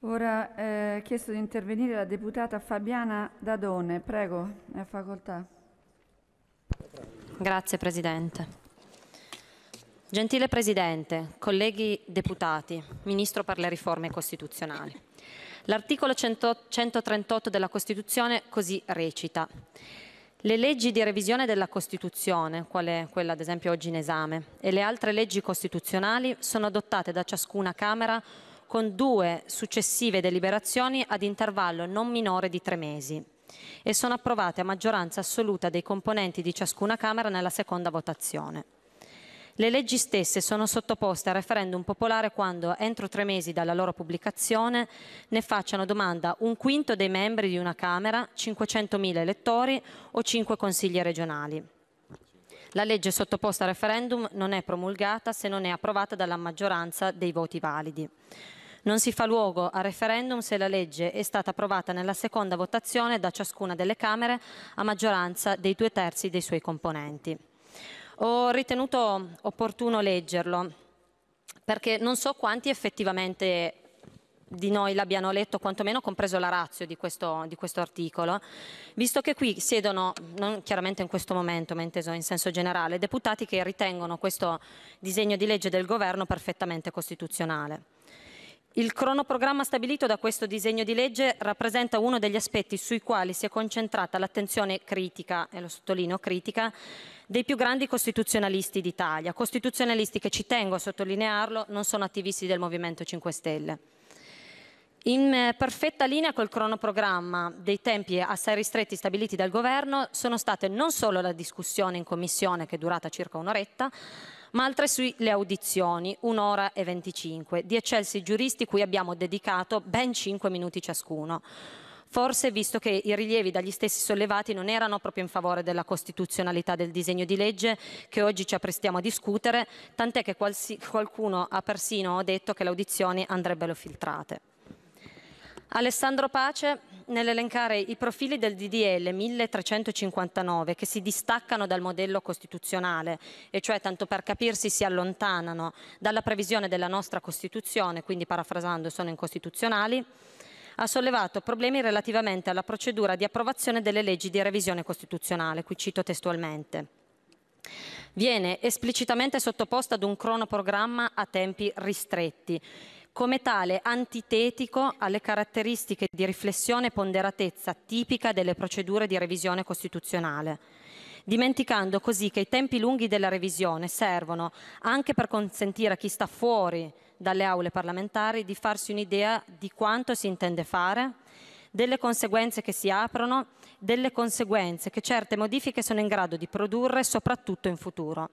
Ora è eh, chiesto di intervenire la deputata Fabiana Dadone. Prego, è a facoltà. Grazie Presidente. Gentile Presidente, colleghi deputati, Ministro per le riforme costituzionali. L'articolo 138 della Costituzione così recita. Le leggi di revisione della Costituzione, quale quella ad esempio oggi in esame, e le altre leggi costituzionali sono adottate da ciascuna Camera con due successive deliberazioni ad intervallo non minore di tre mesi e sono approvate a maggioranza assoluta dei componenti di ciascuna Camera nella seconda votazione. Le leggi stesse sono sottoposte a referendum popolare quando, entro tre mesi dalla loro pubblicazione, ne facciano domanda un quinto dei membri di una Camera, 500.000 elettori o 5 consigli regionali. La legge sottoposta a referendum non è promulgata se non è approvata dalla maggioranza dei voti validi. Non si fa luogo a referendum se la legge è stata approvata nella seconda votazione da ciascuna delle Camere a maggioranza dei due terzi dei suoi componenti. Ho ritenuto opportuno leggerlo perché non so quanti effettivamente di noi l'abbiano letto, quantomeno compreso la razio di questo, di questo articolo, visto che qui siedono, non chiaramente in questo momento, ma inteso in senso generale, deputati che ritengono questo disegno di legge del governo perfettamente costituzionale. Il cronoprogramma stabilito da questo disegno di legge rappresenta uno degli aspetti sui quali si è concentrata l'attenzione critica, e lo sottolineo critica, dei più grandi costituzionalisti d'Italia, costituzionalisti che ci tengo a sottolinearlo, non sono attivisti del Movimento 5 Stelle. In eh, perfetta linea col cronoprogramma dei tempi assai ristretti stabiliti dal governo sono state non solo la discussione in commissione che è durata circa un'oretta, ma altre sulle audizioni, un'ora e 25, di eccelsi giuristi cui abbiamo dedicato ben 5 minuti ciascuno forse visto che i rilievi dagli stessi sollevati non erano proprio in favore della costituzionalità del disegno di legge che oggi ci apprestiamo a discutere, tant'è che qualcuno ha persino detto che le audizioni andrebbero filtrate. Alessandro Pace, nell'elencare i profili del DDL 1359 che si distaccano dal modello costituzionale, e cioè tanto per capirsi si allontanano dalla previsione della nostra Costituzione, quindi parafrasando sono incostituzionali, ha sollevato problemi relativamente alla procedura di approvazione delle leggi di revisione costituzionale, qui cito testualmente. Viene esplicitamente sottoposta ad un cronoprogramma a tempi ristretti come tale antitetico alle caratteristiche di riflessione e ponderatezza tipica delle procedure di revisione costituzionale, dimenticando così che i tempi lunghi della revisione servono anche per consentire a chi sta fuori dalle aule parlamentari di farsi un'idea di quanto si intende fare, delle conseguenze che si aprono, delle conseguenze che certe modifiche sono in grado di produrre soprattutto in futuro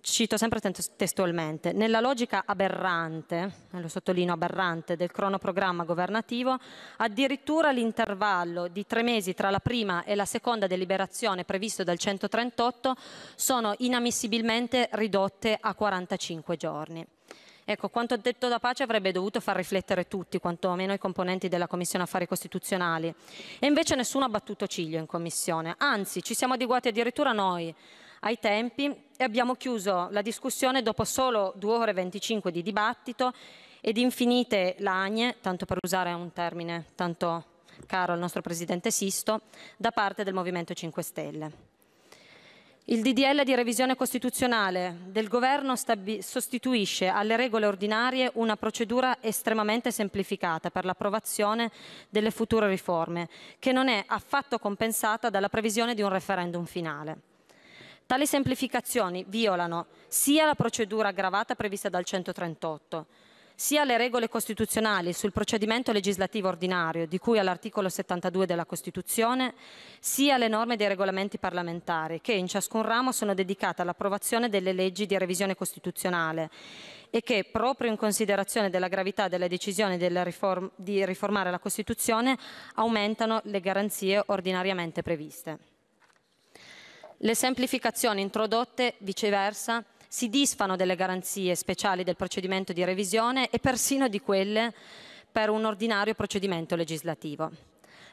cito sempre testualmente, nella logica aberrante, eh, lo sottolineo aberrante, del cronoprogramma governativo, addirittura l'intervallo di tre mesi tra la prima e la seconda deliberazione previsto dal 138 sono inammissibilmente ridotte a 45 giorni. Ecco, quanto detto da pace avrebbe dovuto far riflettere tutti, quantomeno i componenti della Commissione Affari Costituzionali. E invece nessuno ha battuto ciglio in Commissione. Anzi, ci siamo adeguati addirittura noi ai tempi e abbiamo chiuso la discussione dopo solo 2 ore e 25 di dibattito ed infinite lagne, tanto per usare un termine tanto caro al nostro Presidente Sisto, da parte del Movimento 5 Stelle. Il DDL di revisione costituzionale del Governo sostituisce alle regole ordinarie una procedura estremamente semplificata per l'approvazione delle future riforme, che non è affatto compensata dalla previsione di un referendum finale. Tali semplificazioni violano sia la procedura aggravata prevista dal 138, sia le regole costituzionali sul procedimento legislativo ordinario, di cui all'articolo 72 della Costituzione, sia le norme dei regolamenti parlamentari, che in ciascun ramo sono dedicate all'approvazione delle leggi di revisione costituzionale e che, proprio in considerazione della gravità delle decisioni riform di riformare la Costituzione, aumentano le garanzie ordinariamente previste. Le semplificazioni introdotte, viceversa, si disfano delle garanzie speciali del procedimento di revisione e persino di quelle per un ordinario procedimento legislativo.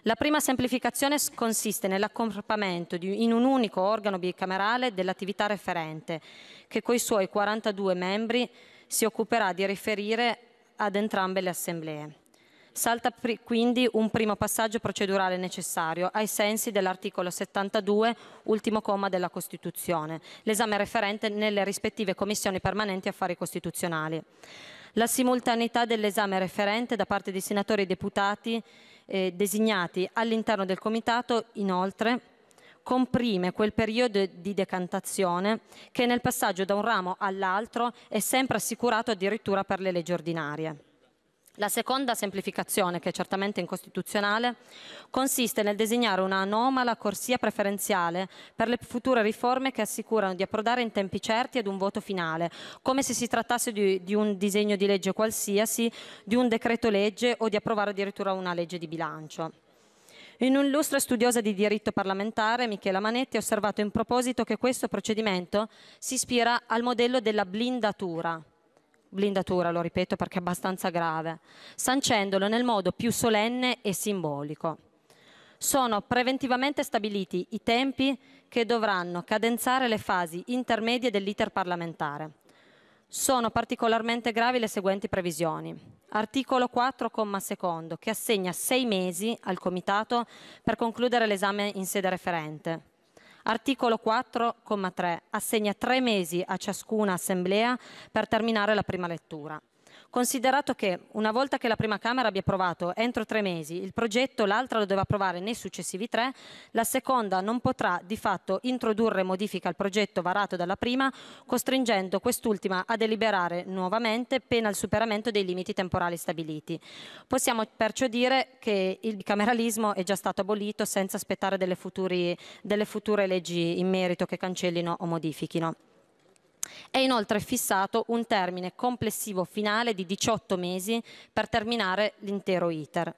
La prima semplificazione consiste nell'accorpamento in un unico organo bicamerale dell'attività referente, che coi suoi 42 membri si occuperà di riferire ad entrambe le assemblee. Salta quindi un primo passaggio procedurale necessario, ai sensi dell'articolo 72, ultimo comma della Costituzione, l'esame referente nelle rispettive commissioni permanenti affari costituzionali. La simultaneità dell'esame referente da parte dei senatori e deputati eh, designati all'interno del Comitato, inoltre, comprime quel periodo di decantazione che nel passaggio da un ramo all'altro è sempre assicurato addirittura per le leggi ordinarie. La seconda semplificazione, che è certamente incostituzionale, consiste nel designare una anomala corsia preferenziale per le future riforme che assicurano di approdare in tempi certi ad un voto finale, come se si trattasse di, di un disegno di legge qualsiasi, di un decreto legge o di approvare addirittura una legge di bilancio. In un'illustre studiosa di diritto parlamentare, Michela Manetti, ha osservato in proposito che questo procedimento si ispira al modello della blindatura, blindatura, lo ripeto perché è abbastanza grave, sancendolo nel modo più solenne e simbolico. Sono preventivamente stabiliti i tempi che dovranno cadenzare le fasi intermedie dell'iter parlamentare. Sono particolarmente gravi le seguenti previsioni. Articolo 4,2 che assegna sei mesi al Comitato per concludere l'esame in sede referente. Articolo 4,3 assegna tre mesi a ciascuna assemblea per terminare la prima lettura. Considerato che una volta che la prima Camera abbia approvato entro tre mesi il progetto, l'altra lo deve approvare nei successivi tre, la seconda non potrà di fatto introdurre modifica al progetto varato dalla prima, costringendo quest'ultima a deliberare nuovamente pena il superamento dei limiti temporali stabiliti. Possiamo perciò dire che il bicameralismo è già stato abolito senza aspettare delle, futuri, delle future leggi in merito che cancellino o modifichino. È inoltre fissato un termine complessivo finale di 18 mesi per terminare l'intero iter.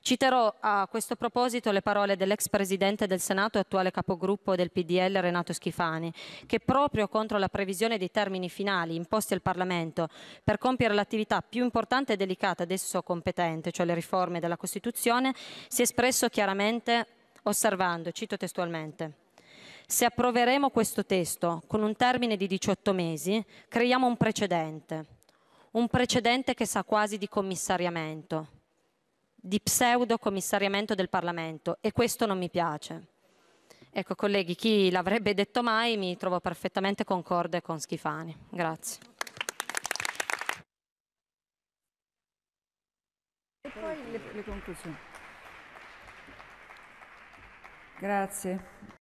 Citerò a questo proposito le parole dell'ex presidente del Senato e attuale capogruppo del PDL Renato Schifani, che proprio contro la previsione dei termini finali imposti al Parlamento per compiere l'attività più importante e delicata ad esso competente, cioè le riforme della Costituzione, si è espresso chiaramente osservando, cito testualmente, se approveremo questo testo con un termine di 18 mesi, creiamo un precedente, un precedente che sa quasi di commissariamento, di pseudo commissariamento del Parlamento e questo non mi piace. Ecco colleghi, chi l'avrebbe detto mai mi trovo perfettamente concorde con Schifani. Grazie. E poi le, le conclusioni. Grazie.